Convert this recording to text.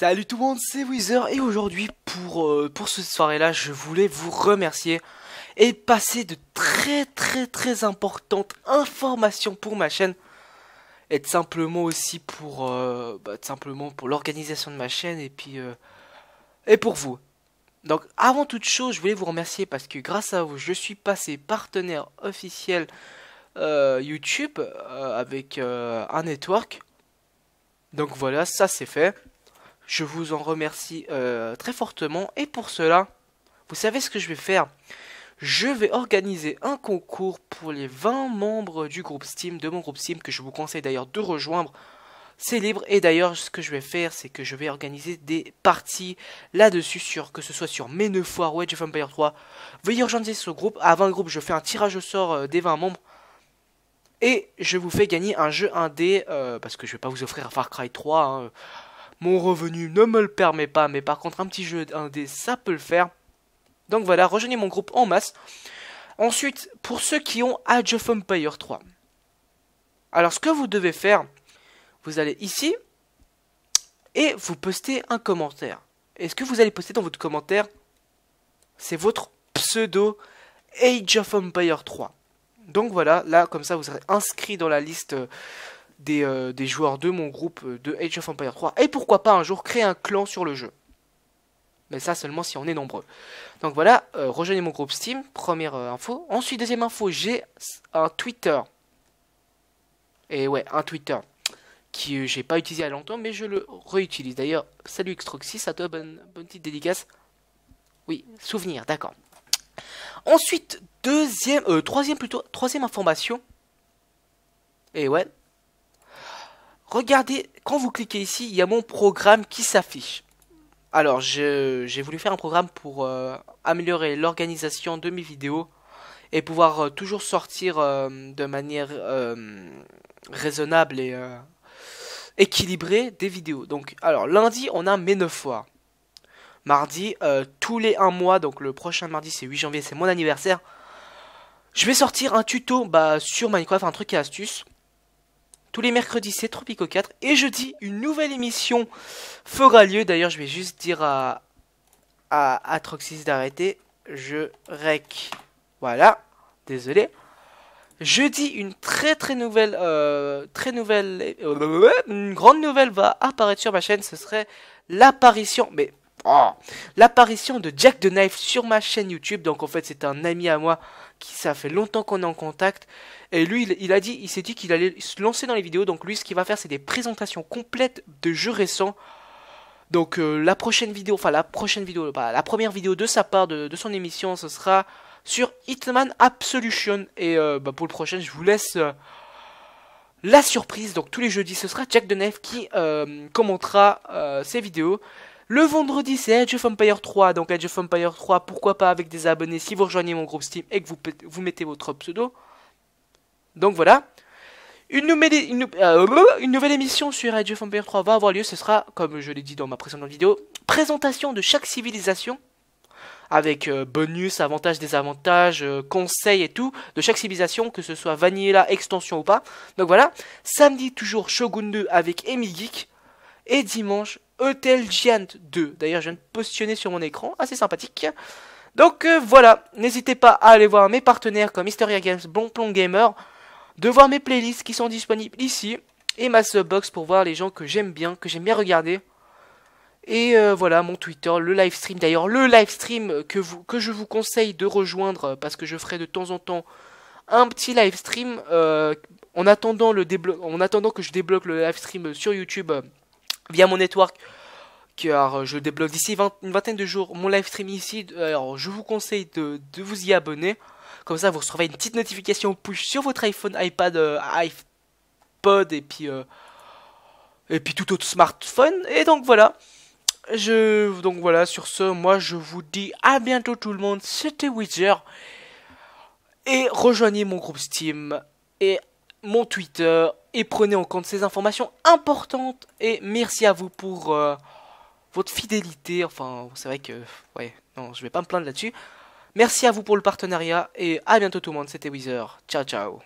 Salut tout le monde, c'est Weezer et aujourd'hui pour, euh, pour cette soirée-là, je voulais vous remercier et passer de très très très importantes informations pour ma chaîne et simplement aussi pour euh, bah, simplement pour l'organisation de ma chaîne et puis euh, et pour vous. Donc avant toute chose, je voulais vous remercier parce que grâce à vous, je suis passé partenaire officiel YouTube avec un network. Donc voilà, ça c'est fait. Je vous en remercie euh, très fortement. Et pour cela, vous savez ce que je vais faire je vais organiser un concours pour les 20 membres du groupe Steam, de mon groupe Steam, que je vous conseille d'ailleurs de rejoindre. C'est libre et d'ailleurs ce que je vais faire c'est que je vais organiser des parties là-dessus sur que ce soit sur mes 9 ou Wedge of Empire 3. Veuillez rejoindre ce groupe, à 20 groupes je fais un tirage au sort euh, des 20 membres et je vous fais gagner un jeu indé d euh, parce que je vais pas vous offrir Far Cry 3 mon revenu ne me le permet pas, mais par contre un petit jeu indé, ça peut le faire. Donc voilà, rejoignez mon groupe en masse. Ensuite, pour ceux qui ont Age of Empire 3. Alors ce que vous devez faire, vous allez ici et vous postez un commentaire. Et ce que vous allez poster dans votre commentaire, c'est votre pseudo Age of Empire 3. Donc voilà, là comme ça vous serez inscrit dans la liste euh, euh, des, joueurs de mon groupe euh, de Age of Empire 3 et pourquoi pas un jour créer un clan sur le jeu. Mais ça seulement si on est nombreux. Donc voilà, euh, rejoignez mon groupe Steam, première info. Ensuite, deuxième info, j'ai un Twitter. Et ouais, un Twitter qui j'ai pas utilisé à longtemps, mais je le réutilise. D'ailleurs, salut Xtroxy, à toi, bonne, petite dédicace. Oui, souvenir, d'accord. Ensuite, deuxième, troisième plutôt, troisième information. Et ouais, Regardez, quand vous cliquez ici, il y a mon programme qui s'affiche. Alors, j'ai voulu faire un programme pour euh, améliorer l'organisation de mes vidéos et pouvoir euh, toujours sortir euh, de manière raisonnable et équilibrée des vidéos. Donc, alors, lundi, on a mes 9 fois. Mardi, tous les 1 mois, donc le prochain mardi, c'est 8 janvier, c'est mon anniversaire. Je vais sortir un tuto bah, sur Minecraft, un truc et astuce. Tous les mercredis, c'est Tropico 4. Et jeudi, une nouvelle émission fera lieu. D'ailleurs, je vais juste dire à, à Atroxys d'arrêter. Je rec. Voilà. Désolé. Jeudi, une très très nouvelle, euh, très nouvelle, euh, une grande nouvelle va apparaître sur ma chaîne. Ce serait l'apparition, mais ah, l'apparition de Jack the Knife sur ma chaîne YouTube. Donc en fait, c'est un ami à moi qui ça fait longtemps qu'on est en contact et lui, il, a dit, il s'est dit qu'il allait se lancer dans les vidéos. Donc lui, ce qu'il va faire, c'est des présentations complètes de jeux récents. Donc euh, la prochaine vidéo, enfin la prochaine vidéo, bah, la première vidéo de sa part de, son émission, ce sera sur Hitman Absolution. Et euh, bah, pour le prochain, je vous laisse euh, la surprise. Donc tous les jeudis, ce sera Jack Denef qui commentera ces vidéos. Le vendredi, c'est Age of Empire 3. Donc Age of Empire 3, pourquoi pas avec des abonnés si vous rejoignez mon groupe Steam et que vous mettez votre pseudo. Donc voilà. Euh, une nouvelle, émission sur Radio Vampire 3 va avoir lieu. Ce sera, comme je l'ai dit dans ma précédente vidéo, présentation de chaque civilisation. Avec euh, bonus, avantages, désavantages, euh, conseils et tout. De chaque civilisation, que ce soit Vanilla, extension ou pas. Donc voilà. Samedi, toujours Shogun 2 avec Amy Geek. Et dimanche, Hotel Giant 2. D'ailleurs, je viens de positionner sur mon écran. Assez ah, sympathique. Donc voilà. N'hésitez pas à aller voir mes partenaires comme Historia Games, Bonplon Gamer de voir mes playlists qui sont disponibles ici et ma subbox pour voir les gens que j'aime bien, que j'aime bien regarder. Et euh, voilà mon Twitter, le live stream. D'ailleurs, le live stream que, je vous conseille de rejoindre euh, parce que je ferai de temps en temps un petit live stream euh, en, attendant le en attendant que je débloque le live stream sur YouTube via mon network. Car je débloque d'ici une vingtaine de jours mon live stream ici. Alors, je vous conseille de vous y abonner. Comme ça, vous recevrez une petite notification push sur votre iPhone, iPad, euh, iPod et puis, euh, et puis tout autre smartphone. Et donc voilà. Je, donc voilà, sur ce, moi je vous dis à bientôt tout le monde. C'était wizard Et rejoignez mon groupe Steam et mon Twitter et prenez en compte ces informations importantes. Et merci à vous pour euh, votre fidélité. Enfin, c'est vrai que, ouais, non, je vais pas me plaindre là-dessus. Merci à vous pour le partenariat et à bientôt tout le monde, c'était Wither. Ciao ciao